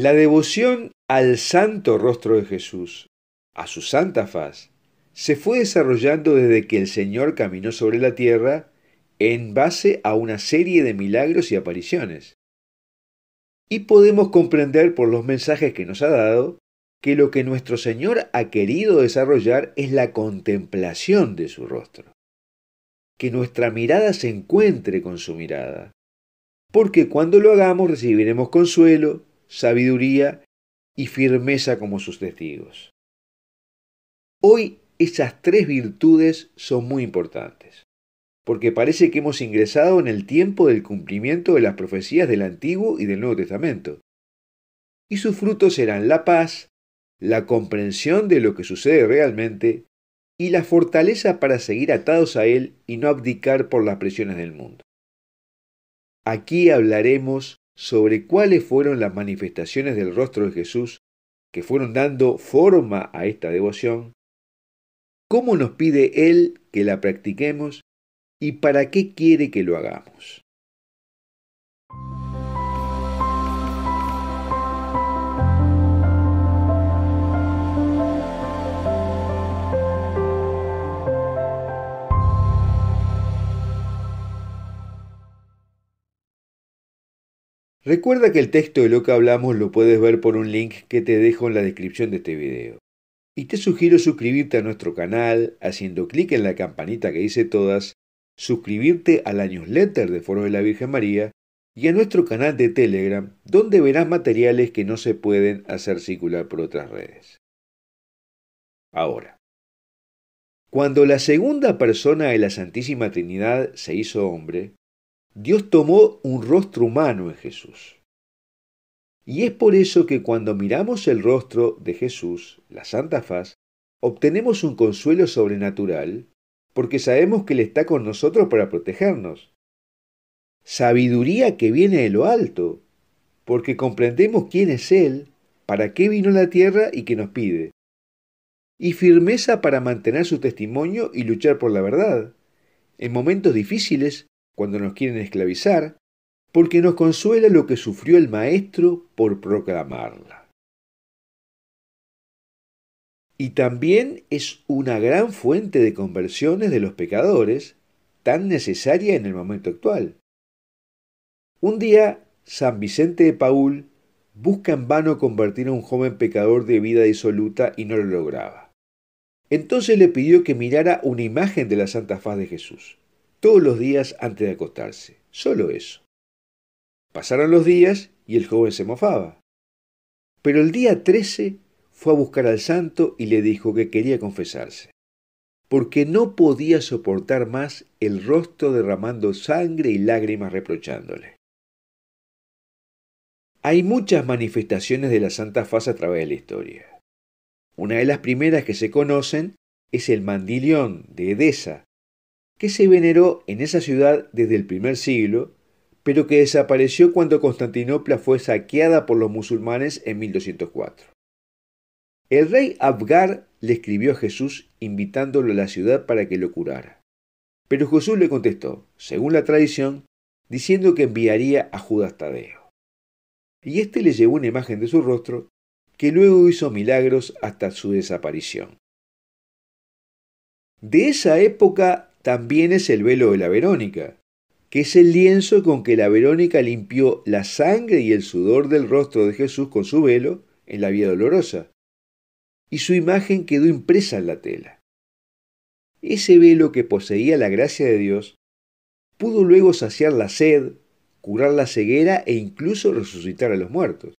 La devoción al santo rostro de Jesús, a su santa faz, se fue desarrollando desde que el Señor caminó sobre la tierra en base a una serie de milagros y apariciones. Y podemos comprender por los mensajes que nos ha dado que lo que nuestro Señor ha querido desarrollar es la contemplación de su rostro. Que nuestra mirada se encuentre con su mirada. Porque cuando lo hagamos recibiremos consuelo, sabiduría y firmeza como sus testigos. Hoy esas tres virtudes son muy importantes, porque parece que hemos ingresado en el tiempo del cumplimiento de las profecías del Antiguo y del Nuevo Testamento, y sus frutos serán la paz, la comprensión de lo que sucede realmente y la fortaleza para seguir atados a Él y no abdicar por las presiones del mundo. Aquí hablaremos sobre cuáles fueron las manifestaciones del rostro de Jesús que fueron dando forma a esta devoción, cómo nos pide Él que la practiquemos y para qué quiere que lo hagamos. Recuerda que el texto de lo que hablamos lo puedes ver por un link que te dejo en la descripción de este video. Y te sugiero suscribirte a nuestro canal haciendo clic en la campanita que dice todas, suscribirte a la newsletter de Foro de la Virgen María y a nuestro canal de Telegram, donde verás materiales que no se pueden hacer circular por otras redes. Ahora, cuando la segunda persona de la Santísima Trinidad se hizo hombre, Dios tomó un rostro humano en Jesús. Y es por eso que cuando miramos el rostro de Jesús, la Santa Faz, obtenemos un consuelo sobrenatural, porque sabemos que Él está con nosotros para protegernos. Sabiduría que viene de lo alto, porque comprendemos quién es Él, para qué vino a la tierra y qué nos pide. Y firmeza para mantener su testimonio y luchar por la verdad, en momentos difíciles cuando nos quieren esclavizar, porque nos consuela lo que sufrió el Maestro por proclamarla. Y también es una gran fuente de conversiones de los pecadores, tan necesaria en el momento actual. Un día, San Vicente de Paul busca en vano convertir a un joven pecador de vida disoluta y no lo lograba. Entonces le pidió que mirara una imagen de la Santa Faz de Jesús todos los días antes de acostarse. Solo eso. Pasaron los días y el joven se mofaba. Pero el día 13 fue a buscar al santo y le dijo que quería confesarse, porque no podía soportar más el rostro derramando sangre y lágrimas reprochándole. Hay muchas manifestaciones de la Santa Faz a través de la historia. Una de las primeras que se conocen es el mandilión de Edesa, que se veneró en esa ciudad desde el primer siglo, pero que desapareció cuando Constantinopla fue saqueada por los musulmanes en 1204. El rey Abgar le escribió a Jesús invitándolo a la ciudad para que lo curara. Pero Jesús le contestó, según la tradición, diciendo que enviaría a Judas Tadeo. Y éste le llevó una imagen de su rostro, que luego hizo milagros hasta su desaparición. De esa época también es el velo de la Verónica, que es el lienzo con que la Verónica limpió la sangre y el sudor del rostro de Jesús con su velo en la vía dolorosa, y su imagen quedó impresa en la tela. Ese velo que poseía la gracia de Dios pudo luego saciar la sed, curar la ceguera e incluso resucitar a los muertos.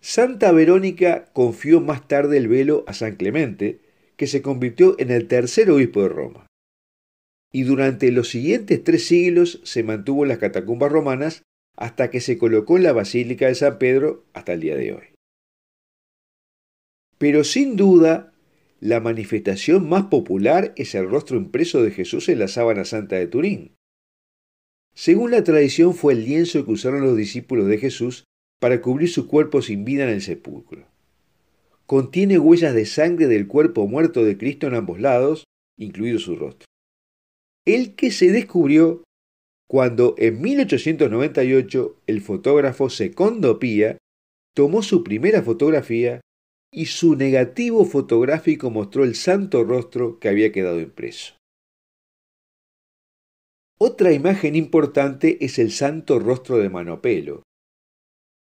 Santa Verónica confió más tarde el velo a San Clemente, que se convirtió en el tercer obispo de Roma. Y durante los siguientes tres siglos se mantuvo en las catacumbas romanas hasta que se colocó en la Basílica de San Pedro hasta el día de hoy. Pero sin duda, la manifestación más popular es el rostro impreso de Jesús en la sábana santa de Turín. Según la tradición fue el lienzo que usaron los discípulos de Jesús para cubrir su cuerpo sin vida en el sepulcro contiene huellas de sangre del cuerpo muerto de Cristo en ambos lados, incluido su rostro. El que se descubrió cuando en 1898 el fotógrafo Secondo Pía tomó su primera fotografía y su negativo fotográfico mostró el santo rostro que había quedado impreso. Otra imagen importante es el santo rostro de Manopelo,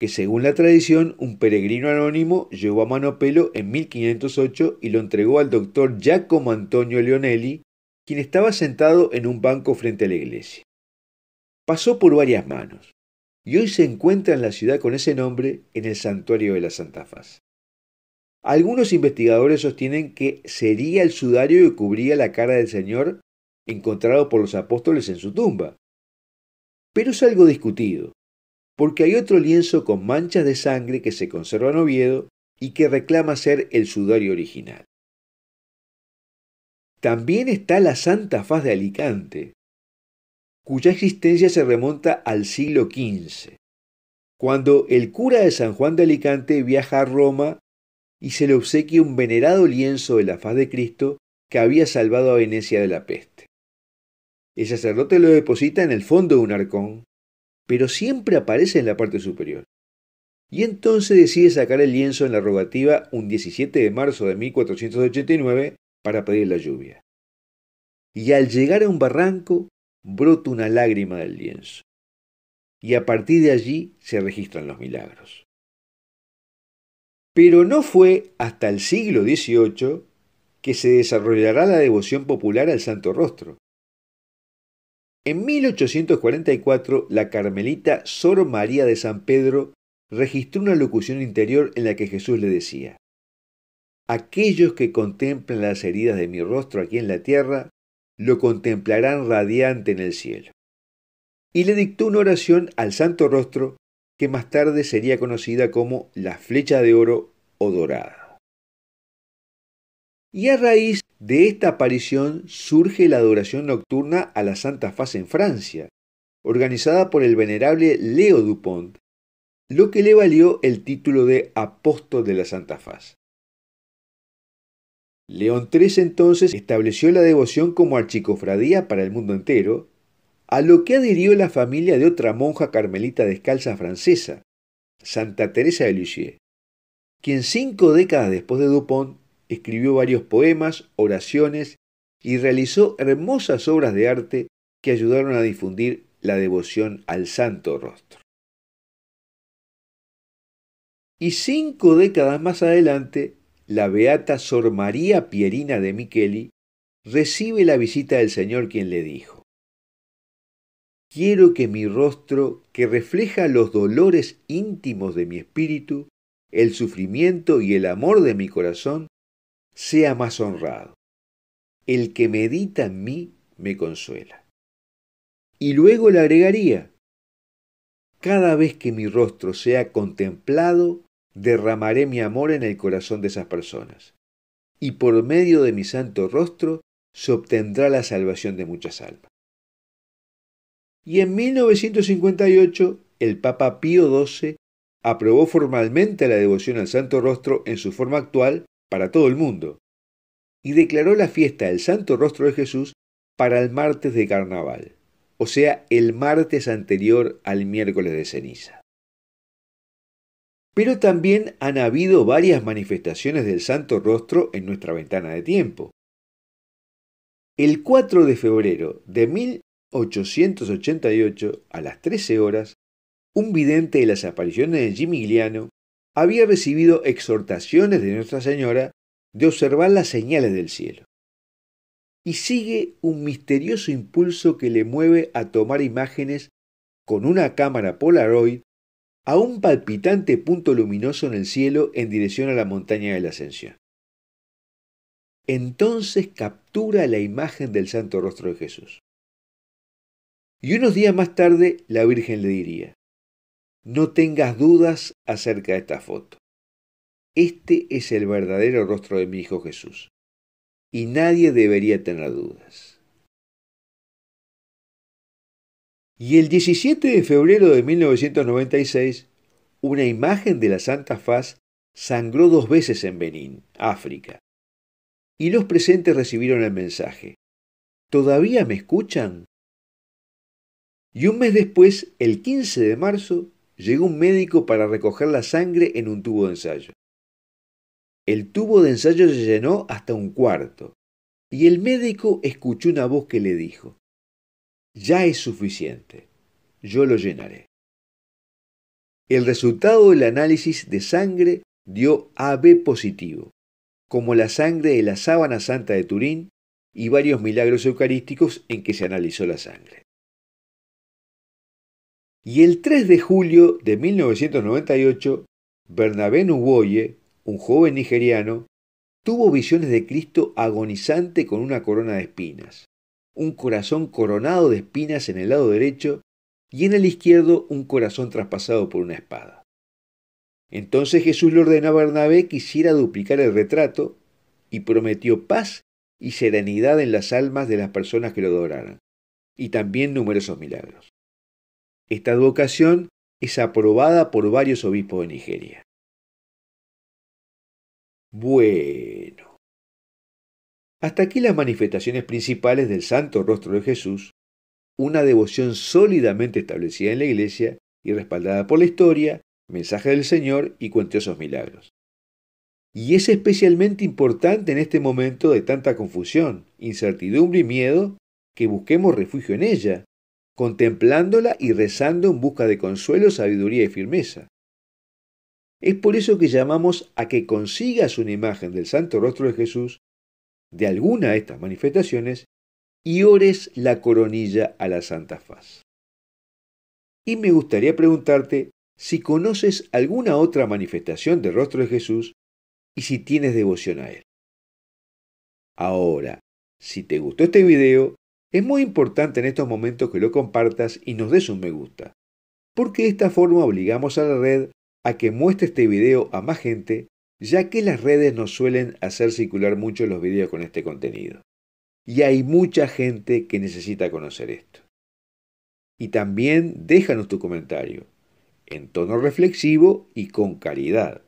que según la tradición un peregrino anónimo llevó a Manopelo en 1508 y lo entregó al doctor Giacomo Antonio Leonelli, quien estaba sentado en un banco frente a la iglesia. Pasó por varias manos y hoy se encuentra en la ciudad con ese nombre en el santuario de la Santa Faz. Algunos investigadores sostienen que sería el sudario que cubría la cara del Señor encontrado por los apóstoles en su tumba. Pero es algo discutido, porque hay otro lienzo con manchas de sangre que se conserva en Oviedo y que reclama ser el sudario original. También está la Santa Faz de Alicante, cuya existencia se remonta al siglo XV, cuando el cura de San Juan de Alicante viaja a Roma y se le obsequia un venerado lienzo de la faz de Cristo que había salvado a Venecia de la peste. El sacerdote lo deposita en el fondo de un arcón pero siempre aparece en la parte superior. Y entonces decide sacar el lienzo en la rogativa un 17 de marzo de 1489 para pedir la lluvia. Y al llegar a un barranco, brota una lágrima del lienzo. Y a partir de allí se registran los milagros. Pero no fue hasta el siglo XVIII que se desarrollará la devoción popular al Santo Rostro, en 1844, la carmelita Sor María de San Pedro registró una locución interior en la que Jesús le decía, Aquellos que contemplan las heridas de mi rostro aquí en la tierra, lo contemplarán radiante en el cielo. Y le dictó una oración al Santo Rostro que más tarde sería conocida como la flecha de oro o Dorada. Y a raíz de esta aparición surge la adoración nocturna a la Santa Faz en Francia, organizada por el venerable Leo Dupont, lo que le valió el título de apóstol de la Santa Faz. León III entonces estableció la devoción como archicofradía para el mundo entero, a lo que adhirió la familia de otra monja carmelita descalza francesa, Santa Teresa de Lisieux, quien cinco décadas después de Dupont escribió varios poemas, oraciones y realizó hermosas obras de arte que ayudaron a difundir la devoción al Santo Rostro. Y cinco décadas más adelante, la beata Sor María Pierina de Micheli recibe la visita del Señor quien le dijo, Quiero que mi rostro, que refleja los dolores íntimos de mi espíritu, el sufrimiento y el amor de mi corazón, sea más honrado. El que medita en mí me consuela. Y luego le agregaría, cada vez que mi rostro sea contemplado, derramaré mi amor en el corazón de esas personas, y por medio de mi santo rostro se obtendrá la salvación de muchas almas. Y en 1958, el Papa Pío XII aprobó formalmente la devoción al Santo Rostro en su forma actual para todo el mundo, y declaró la fiesta del Santo Rostro de Jesús para el martes de carnaval, o sea, el martes anterior al miércoles de ceniza. Pero también han habido varias manifestaciones del Santo Rostro en nuestra ventana de tiempo. El 4 de febrero de 1888, a las 13 horas, un vidente de las apariciones de Jimmy Gliano había recibido exhortaciones de Nuestra Señora de observar las señales del cielo. Y sigue un misterioso impulso que le mueve a tomar imágenes con una cámara Polaroid a un palpitante punto luminoso en el cielo en dirección a la montaña de la Ascensión. Entonces captura la imagen del santo rostro de Jesús. Y unos días más tarde la Virgen le diría, no tengas dudas acerca de esta foto. Este es el verdadero rostro de mi Hijo Jesús. Y nadie debería tener dudas. Y el 17 de febrero de 1996, una imagen de la Santa Faz sangró dos veces en Benín, África. Y los presentes recibieron el mensaje. ¿Todavía me escuchan? Y un mes después, el 15 de marzo, llegó un médico para recoger la sangre en un tubo de ensayo. El tubo de ensayo se llenó hasta un cuarto, y el médico escuchó una voz que le dijo, Ya es suficiente, yo lo llenaré. El resultado del análisis de sangre dio AB positivo, como la sangre de la sábana santa de Turín y varios milagros eucarísticos en que se analizó la sangre. Y el 3 de julio de 1998, Bernabé Nuboye, un joven nigeriano, tuvo visiones de Cristo agonizante con una corona de espinas, un corazón coronado de espinas en el lado derecho y en el izquierdo un corazón traspasado por una espada. Entonces Jesús le ordenó a Bernabé que hiciera duplicar el retrato y prometió paz y serenidad en las almas de las personas que lo adoraran, y también numerosos milagros. Esta advocación es aprobada por varios obispos de Nigeria. Bueno. Hasta aquí las manifestaciones principales del Santo Rostro de Jesús, una devoción sólidamente establecida en la Iglesia y respaldada por la historia, mensaje del Señor y cuantiosos milagros. Y es especialmente importante en este momento de tanta confusión, incertidumbre y miedo que busquemos refugio en ella, contemplándola y rezando en busca de consuelo, sabiduría y firmeza. Es por eso que llamamos a que consigas una imagen del Santo Rostro de Jesús, de alguna de estas manifestaciones, y ores la coronilla a la Santa Faz. Y me gustaría preguntarte si conoces alguna otra manifestación del rostro de Jesús y si tienes devoción a él. Ahora, si te gustó este video, es muy importante en estos momentos que lo compartas y nos des un me gusta, porque de esta forma obligamos a la red a que muestre este video a más gente, ya que las redes nos suelen hacer circular mucho los videos con este contenido. Y hay mucha gente que necesita conocer esto. Y también déjanos tu comentario, en tono reflexivo y con calidad.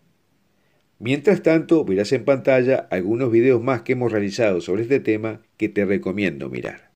Mientras tanto, verás en pantalla algunos videos más que hemos realizado sobre este tema que te recomiendo mirar.